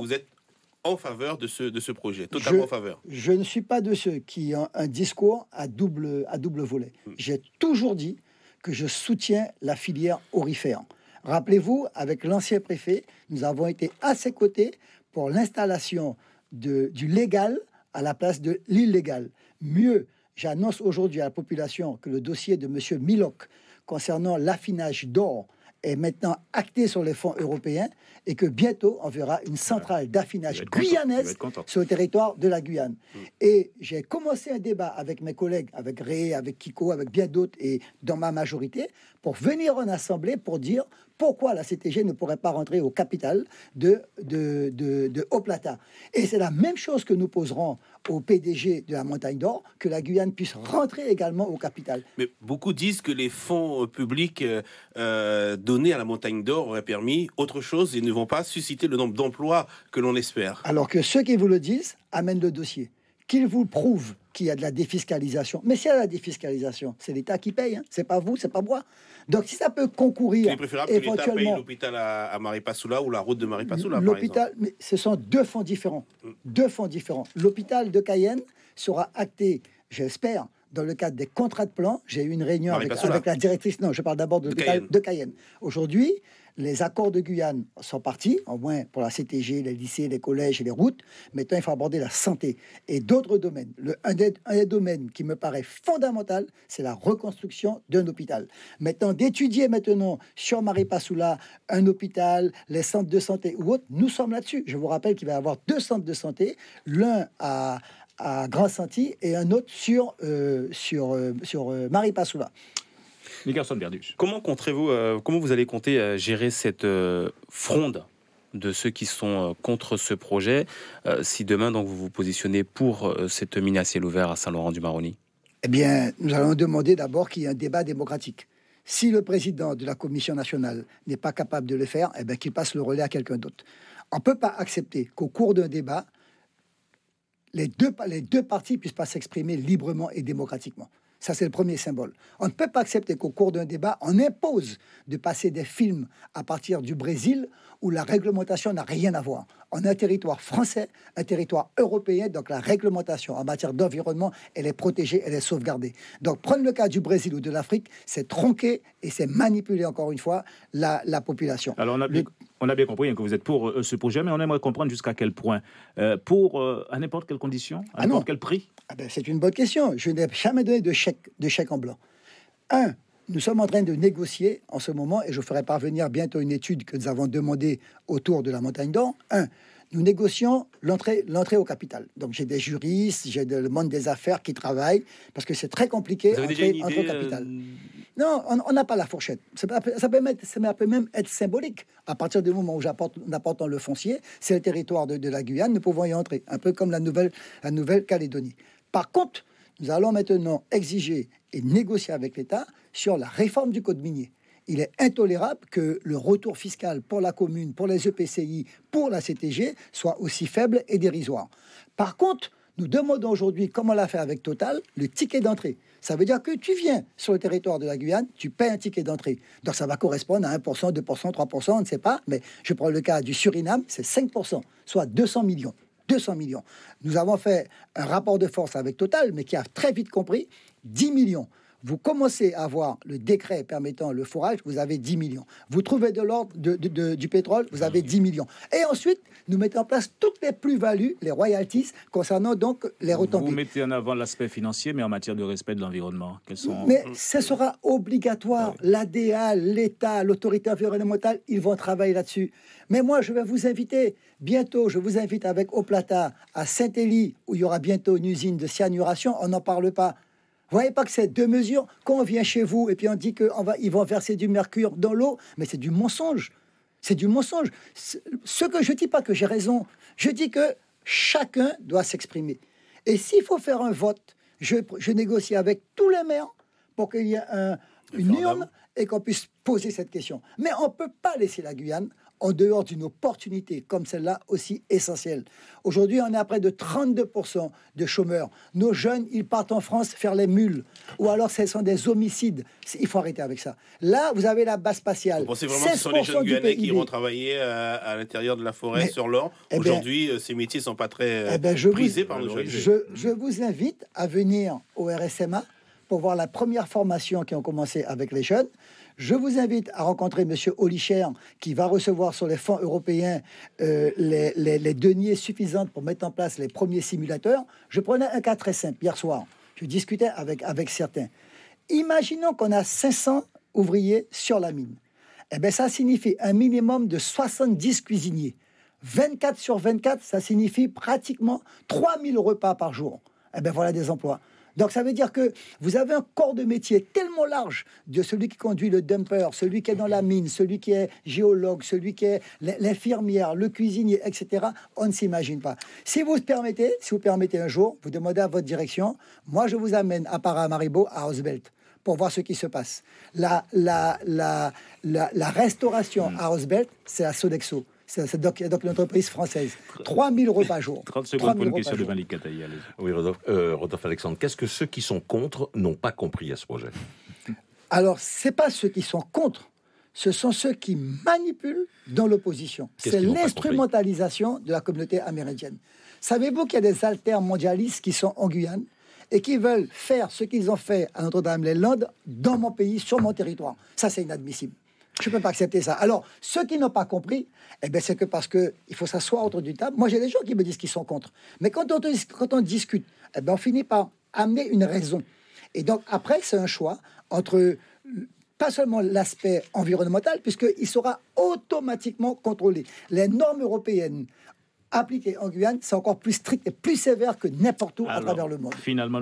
vous êtes en faveur de ce, de ce projet, totalement en faveur. Je ne suis pas de ceux qui ont un discours à double, à double volet. Mm. J'ai toujours dit que je soutiens la filière orifère. Rappelez-vous, avec l'ancien préfet, nous avons été à ses côtés pour l'installation du légal à la place de l'illégal. Mieux, j'annonce aujourd'hui à la population que le dossier de M. Miloc concernant l'affinage d'or est maintenant acté sur les fonds européens et que bientôt on verra une centrale d'affinage guyanaise sur le territoire de la Guyane. Mm. Et j'ai commencé un débat avec mes collègues, avec Ré, avec Kiko, avec bien d'autres et dans ma majorité pour venir en assemblée pour dire pourquoi la CTG ne pourrait pas rentrer au capital de, de, de, de Haut Plata. Et c'est la même chose que nous poserons au PDG de la Montagne d'Or que la Guyane puisse ah. rentrer également au capital. Mais beaucoup disent que les fonds euh, publics euh, euh, donnés à la Montagne d'Or auraient permis autre chose et ne vont pas susciter le nombre d'emplois que l'on espère. Alors que ceux qui vous le disent amènent le dossier, qu'ils vous le prouvent qu'il y a de la défiscalisation. Mais s'il y a de la défiscalisation, c'est l'État qui paye, hein. c'est pas vous, c'est pas moi. Donc si ça peut concourir. éventuellement, l'hôpital à, à Maripasoula ou la route de Maripasoula. L'hôpital, mais ce sont deux fonds différents. Deux fonds différents. L'hôpital de Cayenne sera acté, j'espère, dans le cadre des contrats de plan. J'ai eu une réunion avec, la directrice. Non, je parle d'abord de, de Cayenne. Aujourd'hui, les accords de Guyane sont partis, au moins pour la CTG, les lycées, les collèges et les routes. Maintenant, il faut aborder la santé et d'autres domaines. Le, un, des, domaines qui me paraît fondamental, c'est la reconstruction d'un hôpital. Maintenant, d'étudier maintenant sur marie un hôpital, les centres de santé ou autres, nous sommes là-dessus. Je vous rappelle qu'il va y avoir deux centres de santé, l'un à, à Grand Santi et un autre sur, euh, sur, euh, sur euh, Marie Passoula. Les Comment comptez vous euh, comment vous allez compter euh, gérer cette euh, fronde de ceux qui sont contre ce projet si demain donc vous vous positionnez pour cette mine à ciel ouvert à Saint-Laurent-du-Maroni Eh bien, nous allons demander d'abord qu'il y ait un débat démocratique. Si le président de la commission nationale n'est pas capable de le faire, eh qu'il passe le relais à quelqu'un d'autre. On ne peut pas accepter qu'au cours d'un débat, les deux, les deux puissent pas s'exprimer librement et démocratiquement. Ça, c'est le premier symbole. On ne peut pas accepter qu'au cours d'un débat, on impose de passer des films à partir du Brésil où la réglementation n'a rien à voir un territoire français, un territoire européen. Donc la réglementation en matière d'environnement, elle est protégée, elle est sauvegardée. Donc prendre le cas du Brésil ou de l'Afrique, c'est tronquer et c'est manipuler encore une fois la, population. Alors on a, bien, compris hein, que vous êtes pour euh, ce projet, mais on aimerait comprendre jusqu'à quel point. Euh, pour euh, à n'importe quelle condition, à ah n'importe quel prix ah ben, C'est une bonne question. Je n'ai jamais donné de chèque, de chèque en blanc. Un, nous sommes en train de négocier en ce moment, et je ferai parvenir bientôt une étude que nous avons demandée autour de la montagne d'Or. Un, nous négocions l'entrée, l'entrée au capital. Donc j'ai des juristes, j'ai le monde des affaires qui travaillent, parce que c'est très compliqué d'entrer au euh, capital. Non, on n'a pas la fourchette. Ça peut, même, être symbolique. À partir du moment où j'apporte apportons le foncier, c'est le territoire de, la Guyane, nous pouvons y entrer, un peu comme la Nouvelle-Calédonie. Par contre, nous allons maintenant exiger et négocier avec l'État sur la réforme du code minier. Il est intolérable que le retour fiscal pour la commune, pour les EPCI, pour la CTG soit aussi faible et dérisoire. Par contre, nous demandons aujourd'hui, comme on l'a fait avec Total, le ticket d'entrée. Ça veut dire que tu viens sur le territoire de la Guyane, tu paies un ticket d'entrée. Donc ça va correspondre à 1%, 2%, 3%, on ne sait pas. Mais je prends le cas du Suriname, c'est 5%, soit 200 millions. 200 millions. Nous avons fait un rapport de force avec Total, mais qui a très vite compris 10 millions. Vous commencez à avoir le décret permettant le forage, vous avez 10 millions. Vous trouvez de l'ordre du pétrole, vous avez 10 millions. Et ensuite, nous mettons en place toutes les plus-values, les royalties, concernant donc les retombées. Vous mettez en avant l'aspect financier, mais en matière de respect de l'environnement, Mais ce sera obligatoire. L'ADA, l'État, l'autorité environnementale, ils vont travailler là-dessus. Mais moi, je vais vous inviter, bientôt, je vous invite avec Oplata à Saint-Élie, où il y aura bientôt une usine de cyanuration, on n'en parle pas. Vous voyez pas que c'est deux mesures Quand on vient chez vous et puis on dit qu'ils vont verser du mercure dans l'eau, mais c'est du mensonge. C'est du mensonge. Ce que je dis pas que j'ai raison, je dis que chacun doit s'exprimer. Et s'il faut faire un vote, je, négocie avec tous les maires pour qu'il y ait une urne et qu'on puisse poser cette question. Mais on ne peut pas laisser la Guyane en dehors d'une opportunité comme celle-là aussi essentielle. Aujourd'hui, on est à près de 32% de chômeurs. Nos jeunes, ils partent en France faire les mules. Ou alors, ce sont des homicides. Il faut arrêter avec ça. Là, vous avez la base spatiale. Vous pensez vraiment que ce sont les jeunes qui vont travailler euh, à, l'intérieur de la forêt sur l'or eh ben, Aujourd'hui, euh, ces métiers ne sont pas très eh ben, par ah, nos jeunes. Mm. Je, vous invite à venir au RSMA pour voir la première formation qui a commencé avec les jeunes. Je vous invite à rencontrer M. Olicher, qui va recevoir sur les fonds européens euh, les, deniers suffisants pour mettre en place les premiers simulateurs. Je prenais un cas très simple hier soir. Je discutais avec, avec certains. Imaginons qu'on a 500 ouvriers sur la mine. Eh bien, ça signifie un minimum de 70 cuisiniers. 24 sur 24, ça signifie pratiquement 3000 repas par jour. Eh bien, voilà des emplois. Donc ça veut dire que vous avez un corps de métier tellement large de celui qui conduit le dumper, celui qui est dans la mine, celui qui est géologue, celui qui est l'infirmière, le cuisinier, etc. On ne s'imagine pas. Si vous permettez, si vous permettez un jour, vous demandez à votre direction, moi je vous amène à Paramaribo, à Osbelt pour voir ce qui se passe. La, la restauration hmm. à Osbelt, c'est à Sodexo. C'est donc une entreprise française. 3 000 euros par jour. 30 secondes pour une question de Malik Kataï. Oui, Rodolphe, euh, Rodolphe Alexandre, qu'est-ce que ceux qui sont contre n'ont pas compris à ce projet Alors, c'est pas ceux qui sont contre ce sont ceux qui manipulent dans l'opposition. C'est l'instrumentalisation de la communauté amérindienne. Savez-vous qu'il y a des alters mondialistes qui sont en Guyane et qui veulent faire ce qu'ils ont fait à Notre-Dame-les-Landes dans mon pays, sur mon territoire Ça, c'est inadmissible. Je ne peux pas accepter ça. Alors, ceux qui n'ont pas compris, eh ben, c'est que parce qu'il faut s'asseoir autour d'une table. Moi, j'ai des gens qui me disent qu'ils sont contre. Mais quand on, discute, eh ben, on finit par amener une raison. Et donc, après, c'est un choix entre pas seulement l'aspect environnemental, puisqu'il sera automatiquement contrôlé. Les normes européennes appliquées en Guyane, c'est encore plus strict et plus sévère que n'importe où à travers le monde. Finalement,